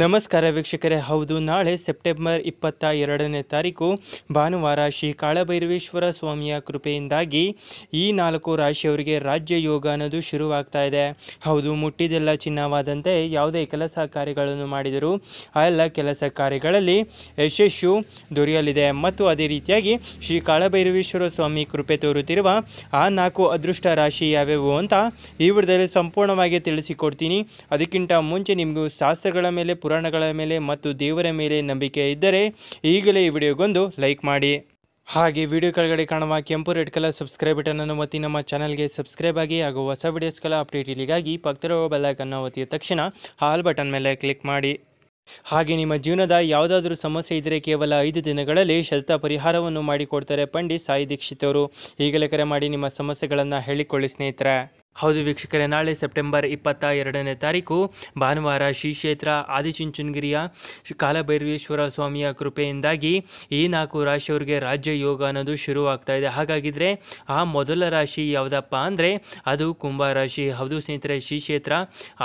ನಮಸ್ಕಾರ ವೀಕ್ಷಕರೇ ಹೌದು ನಾಳೆ ಸೆಪ್ಟೆಂಬರ್ ಇಪ್ಪತ್ತ ಎರಡನೇ ತಾರೀಕು ಭಾನುವಾರ ಶ್ರೀ ಕಾಳಭೈರವೇಶ್ವರ ಸ್ವಾಮಿಯ ಕೃಪೆಯಿಂದಾಗಿ ಈ ನಾಲ್ಕು ರಾಶಿಯವರಿಗೆ ರಾಜ್ಯ ಯೋಗ ಅನ್ನೋದು ಶುರುವಾಗ್ತಾ ಇದೆ ಹೌದು ಮುಟ್ಟಿದೆಲ್ಲ ಚಿನ್ನವಾದಂತೆ ಯಾವುದೇ ಕೆಲಸ ಕಾರ್ಯಗಳನ್ನು ಮಾಡಿದರೂ ಆ ಎಲ್ಲ ಕೆಲಸ ಕಾರ್ಯಗಳಲ್ಲಿ ಯಶಸ್ಸು ದೊರೆಯಲಿದೆ ಮತ್ತು ಅದೇ ರೀತಿಯಾಗಿ ಶ್ರೀ ಕಾಳಭೈರವೇಶ್ವರ ಸ್ವಾಮಿ ಕೃಪೆ ತೋರುತ್ತಿರುವ ಆ ನಾಲ್ಕು ಅದೃಷ್ಟ ರಾಶಿ ಯಾವ್ಯಾವು ಅಂತ ಈ ವಿಡದಲ್ಲಿ ಸಂಪೂರ್ಣವಾಗಿ ತಿಳಿಸಿಕೊಡ್ತೀನಿ ಅದಕ್ಕಿಂತ ಮುಂಚೆ ನಿಮಗೂ ಶಾಸ್ತ್ರಗಳ ಮೇಲೆ ಪುರಾಣಗಳ ಮೇಲೆ ಮತ್ತು ದೇವರ ಮೇಲೆ ನಂಬಿಕೆ ಇದ್ದರೆ ಈಗಲೇ ಈ ವಿಡಿಯೋಗೊಂದು ಲೈಕ್ ಮಾಡಿ ಹಾಗೆ ವಿಡಿಯೋ ಕೆಳಗಡೆ ಕಾಣುವ ಕೆಂಪು ರೆಡ್ ಕಲರ್ ಸಬ್ಸ್ಕ್ರೈಬ್ ಬಟನನ್ನು ಒತ್ತಿ ನಮ್ಮ ಚಾನಲ್ಗೆ ಸಬ್ಸ್ಕ್ರೈಬ್ ಆಗಿ ಹಾಗೂ ಹೊಸ ವಿಡಿಯೋಸ್ಗಳ ಅಪ್ಡೇಟ್ ಇಲ್ಲಿಗಾಗಿ ಪಕ್ಕದಲ್ಲಿರುವ ಬೆಲ್ಲೈಕನ್ನು ಒತ್ತಿದ ತಕ್ಷಣ ಹಾಲ್ ಬಟನ್ ಮೇಲೆ ಕ್ಲಿಕ್ ಮಾಡಿ ಹಾಗೆ ನಿಮ್ಮ ಜೀವನದ ಯಾವುದಾದ್ರೂ ಸಮಸ್ಯೆ ಇದ್ದರೆ ಕೇವಲ ಐದು ದಿನಗಳಲ್ಲಿ ಶತ ಪರಿಹಾರವನ್ನು ಮಾಡಿಕೊಡ್ತಾರೆ ಪಂಡಿತ್ ಸಾಯಿ ದೀಕ್ಷಿತ್ ಅವರು ಈಗಲೇ ಕರೆ ಮಾಡಿ ನಿಮ್ಮ ಸಮಸ್ಯೆಗಳನ್ನು ಹೇಳಿಕೊಳ್ಳಿ ಸ್ನೇಹಿತರೆ ಹೌದು ವೀಕ್ಷಕರೇ ನಾಳೆ ಸೆಪ್ಟೆಂಬರ್ ಇಪ್ಪತ್ತ ಎರಡನೇ ತಾರೀಕು ಭಾನುವಾರ ಶ್ರೀ ಕ್ಷೇತ್ರ ಆದಿಚುಂಚುನಗಿರಿಯ ಕಾಲಭೈರವೇಶ್ವರ ಸ್ವಾಮಿಯ ಕೃಪೆಯಿಂದಾಗಿ ಈ ನಾಲ್ಕು ರಾಶಿಯವರಿಗೆ ರಾಜ್ಯ ಯೋಗ ಅನ್ನೋದು ಶುರುವಾಗ್ತಾ ಇದೆ ಹಾಗಾಗಿದ್ದರೆ ಆ ಮೊದಲ ರಾಶಿ ಯಾವುದಪ್ಪ ಅಂದರೆ ಅದು ಕುಂಭ ರಾಶಿ ಹೌದು ಸ್ನೇಹಿತರೆ ಶ್ರೀ ಕ್ಷೇತ್ರ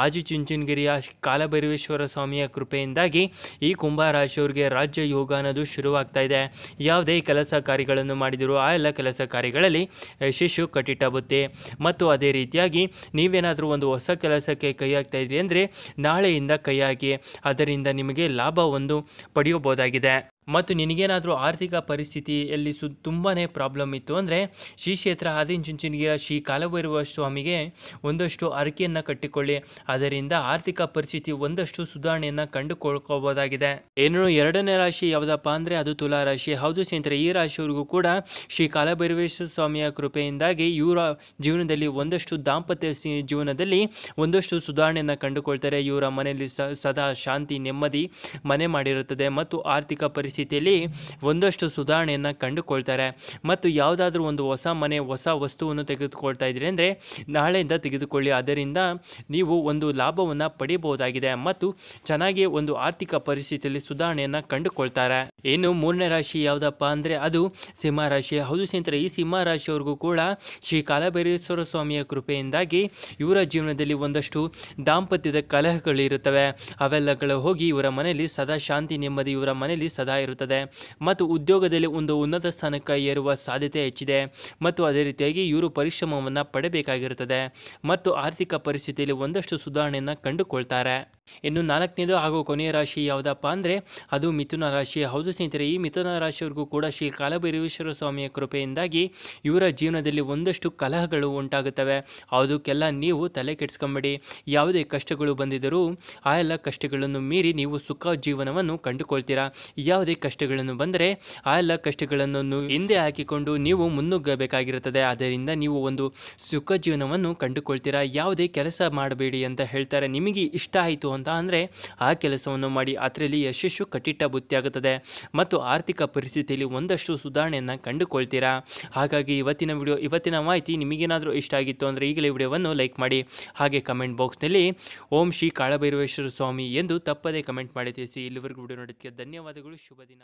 ಆದಿಚುಂಚುನಗಿರಿಯ ಕಾಲಭೈರವೇಶ್ವರ ಸ್ವಾಮಿಯ ಕೃಪೆಯಿಂದಾಗಿ ಈ ಕುಂಭ ರಾಶಿಯವರಿಗೆ ರಾಜ್ಯ ಯೋಗ ಅನ್ನೋದು ಶುರುವಾಗ್ತಾ ಇದೆ ಯಾವುದೇ ಕೆಲಸ ಕಾರ್ಯಗಳನ್ನು ಮಾಡಿದರೂ ಆ ಎಲ್ಲ ಕೆಲಸ ಕಾರ್ಯಗಳಲ್ಲಿ ಯಶಸ್ಸು ಕಟ್ಟಿಟ್ಟಬುತ್ತೆ ಮತ್ತು ಅದೇ ರೀತಿ ರೀತಿಯಾಗಿ ನೀವೇನಾದರೂ ಒಂದು ಹೊಸ ಕೆಲಸಕ್ಕೆ ಕೈ ಹಾಕ್ತಾ ಇದ್ರಿ ಅಂದರೆ ನಾಳೆಯಿಂದ ಕೈ ಅದರಿಂದ ನಿಮಗೆ ಲಾಭ ಒಂದು ಪಡೆಯಬಹುದಾಗಿದೆ ಮತ್ತು ನಿನಗೇನಾದರೂ ಆರ್ಥಿಕ ಪರಿಸ್ಥಿತಿಯಲ್ಲಿ ಸು ತುಂಬಾ ಪ್ರಾಬ್ಲಮ್ ಇತ್ತು ಅಂದರೆ ಶ್ರೀ ಕ್ಷೇತ್ರ ಆದಿಚುಂಚನಗಿರ ಶ್ರೀ ಕಾಲಭೈರವ ಸ್ವಾಮಿಗೆ ಒಂದಷ್ಟು ಅರಕೆಯನ್ನು ಕಟ್ಟಿಕೊಳ್ಳಿ ಅದರಿಂದ ಆರ್ಥಿಕ ಪರಿಸ್ಥಿತಿ ಒಂದಷ್ಟು ಸುಧಾರಣೆಯನ್ನು ಕಂಡುಕೊಳ್ಕೋಬೋದಾಗಿದೆ ಏನು ಎರಡನೇ ರಾಶಿ ಯಾವುದಪ್ಪ ಅಂದರೆ ಅದು ತುಲಾ ರಾಶಿ ಹೌದು ಸ್ನೇಹಿತರೆ ಈ ರಾಶಿಯವರಿಗೂ ಕೂಡ ಶ್ರೀ ಕಾಲಭೈರವೇಶ್ವರ ಸ್ವಾಮಿಯ ಕೃಪೆಯಿಂದಾಗಿ ಇವರ ಜೀವನದಲ್ಲಿ ಒಂದಷ್ಟು ದಾಂಪತ್ಯ ಜೀವನದಲ್ಲಿ ಒಂದಷ್ಟು ಸುಧಾರಣೆಯನ್ನು ಕಂಡುಕೊಳ್ತಾರೆ ಇವರ ಮನೆಯಲ್ಲಿ ಸದಾ ಶಾಂತಿ ನೆಮ್ಮದಿ ಮನೆ ಮಾಡಿರುತ್ತದೆ ಮತ್ತು ಆರ್ಥಿಕ ಪರಿಸ್ಥಿತಿ ಸ್ಥಿತಿಯಲ್ಲಿ ಒಂದಷ್ಟು ಸುಧಾರಣೆಯನ್ನು ಕಂಡುಕೊಳ್ತಾರೆ ಮತ್ತು ಯಾವುದಾದ್ರೂ ಒಂದು ಹೊಸ ಮನೆ ಹೊಸ ವಸ್ತುವನ್ನು ತೆಗೆದುಕೊಳ್ತಾ ಇದ್ದೀರಿ ಅಂದರೆ ನಾಳೆಯಿಂದ ತೆಗೆದುಕೊಳ್ಳಿ ಅದರಿಂದ ನೀವು ಒಂದು ಲಾಭವನ್ನು ಪಡೆಯಬಹುದಾಗಿದೆ ಮತ್ತು ಚೆನ್ನಾಗಿ ಒಂದು ಆರ್ಥಿಕ ಪರಿಸ್ಥಿತಿಯಲ್ಲಿ ಸುಧಾರಣೆಯನ್ನು ಕಂಡುಕೊಳ್ತಾರೆ ಇನ್ನು ಮೂರನೇ ರಾಶಿ ಯಾವುದಪ್ಪ ಅಂದರೆ ಅದು ಸಿಂಹ ರಾಶಿ ಹೌದು ಸ್ನೇಹಿತರೆ ಈ ಸಿಂಹ ರಾಶಿಯವ್ರಿಗೂ ಕೂಡ ಶ್ರೀ ಕಾಲಭೈರೇಶ್ವರ ಸ್ವಾಮಿಯ ಕೃಪೆಯಿಂದಾಗಿ ಇವರ ಜೀವನದಲ್ಲಿ ಒಂದಷ್ಟು ದಾಂಪತ್ಯದ ಕಲಹಗಳು ಇರುತ್ತವೆ ಅವೆಲ್ಲಗಳು ಹೋಗಿ ಇವರ ಮನೆಯಲ್ಲಿ ಸದಾ ಶಾಂತಿ ನೆಮ್ಮದಿ ಇವರ ಮನೆಯಲ್ಲಿ ಸದಾ ಇರುತ್ತದೆ ಮತ್ತು ಉದ್ಯೋಗದಲ್ಲಿ ಒಂದು ಉನ್ನತ ಸ್ಥಾನಕ್ಕೆ ಏರುವ ಸಾಧ್ಯತೆ ಹೆಚ್ಚಿದೆ ಮತ್ತು ಅದೇ ರೀತಿಯಾಗಿ ಇವರು ಪರಿಶ್ರಮವನ್ನು ಪಡಬೇಕಾಗಿರುತ್ತದೆ ಮತ್ತು ಆರ್ಥಿಕ ಪರಿಸ್ಥಿತಿಯಲ್ಲಿ ಒಂದಷ್ಟು ಸುಧಾರಣೆಯನ್ನು ಕಂಡುಕೊಳ್ತಾರೆ ಇನ್ನು ನಾಲ್ಕನೇದು ಹಾಗೂ ಕೊನೆಯ ರಾಶಿ ಯಾವುದಪ್ಪ ಅಂದರೆ ಅದು ಮಿಥುನ ರಾಶಿ ಹೌದು ಸ್ನೇಹಿತರೆ ಈ ಮಿಥುನ ರಾಶಿಯವರಿಗೂ ಕೂಡ ಶ್ರೀ ಕಾಲಭೈರವೇಶ್ವರ ಸ್ವಾಮಿಯ ಕೃಪೆಯಿಂದಾಗಿ ಇವರ ಜೀವನದಲ್ಲಿ ಒಂದಷ್ಟು ಕಲಹಗಳು ಉಂಟಾಗುತ್ತವೆ ಅದಕ್ಕೆಲ್ಲ ನೀವು ತಲೆ ಕೆಡಿಸ್ಕೊಂಬಿಡಿ ಯಾವುದೇ ಕಷ್ಟಗಳು ಬಂದಿದ್ದರೂ ಆ ಎಲ್ಲ ಕಷ್ಟಗಳನ್ನು ಮೀರಿ ನೀವು ಸುಖ ಜೀವನವನ್ನು ಕಂಡುಕೊಳ್ತೀರಾ ಯಾವುದೇ ಕಷ್ಟಗಳನ್ನು ಬಂದರೆ ಆ ಎಲ್ಲ ಕಷ್ಟಗಳನ್ನು ಹಿಂದೆ ಹಾಕಿಕೊಂಡು ನೀವು ಮುನ್ನುಗ್ಗಬೇಕಾಗಿರುತ್ತದೆ ಆದ್ದರಿಂದ ನೀವು ಒಂದು ಸುಖ ಜೀವನವನ್ನು ಕಂಡುಕೊಳ್ತೀರಾ ಯಾವುದೇ ಕೆಲಸ ಮಾಡಬೇಡಿ ಅಂತ ಹೇಳ್ತಾರೆ ನಿಮಗೆ ಇಷ್ಟ ಆಯಿತು ಅಂತ ಅಂದರೆ ಆ ಕೆಲಸವನ್ನು ಮಾಡಿ ಅದರಲ್ಲಿ ಯಶಸ್ಸು ಕಟ್ಟಿಟ್ಟ ಬುತ್ತಿಯಾಗುತ್ತದೆ ಮತ್ತು ಆರ್ಥಿಕ ಪರಿಸ್ಥಿತಿಯಲ್ಲಿ ಒಂದಷ್ಟು ಸುಧಾರಣೆಯನ್ನು ಕಂಡುಕೊಳ್ತೀರಾ ಹಾಗಾಗಿ ಇವತ್ತಿನ ವಿಡಿಯೋ ಇವತ್ತಿನ ಮಾಹಿತಿ ನಿಮಗೇನಾದರೂ ಇಷ್ಟ ಆಗಿತ್ತು ಅಂದರೆ ಈಗಲೇ ವಿಡಿಯೋವನ್ನು ಲೈಕ್ ಮಾಡಿ ಹಾಗೆ ಕಮೆಂಟ್ ಬಾಕ್ಸ್ನಲ್ಲಿ ಓಂ ಶ್ರೀ ಕಾಳಭೈರವೇಶ್ವರ ಸ್ವಾಮಿ ಎಂದು ತಪ್ಪದೇ ಕಮೆಂಟ್ ಮಾಡಿ ತಿಳಿಸಿ ಇಲ್ಲಿವರೆಗೂ ವಿಡಿಯೋ ನೋಡೋದಕ್ಕೆ ಧನ್ಯವಾದಗಳು ಶುಭ ದಿನ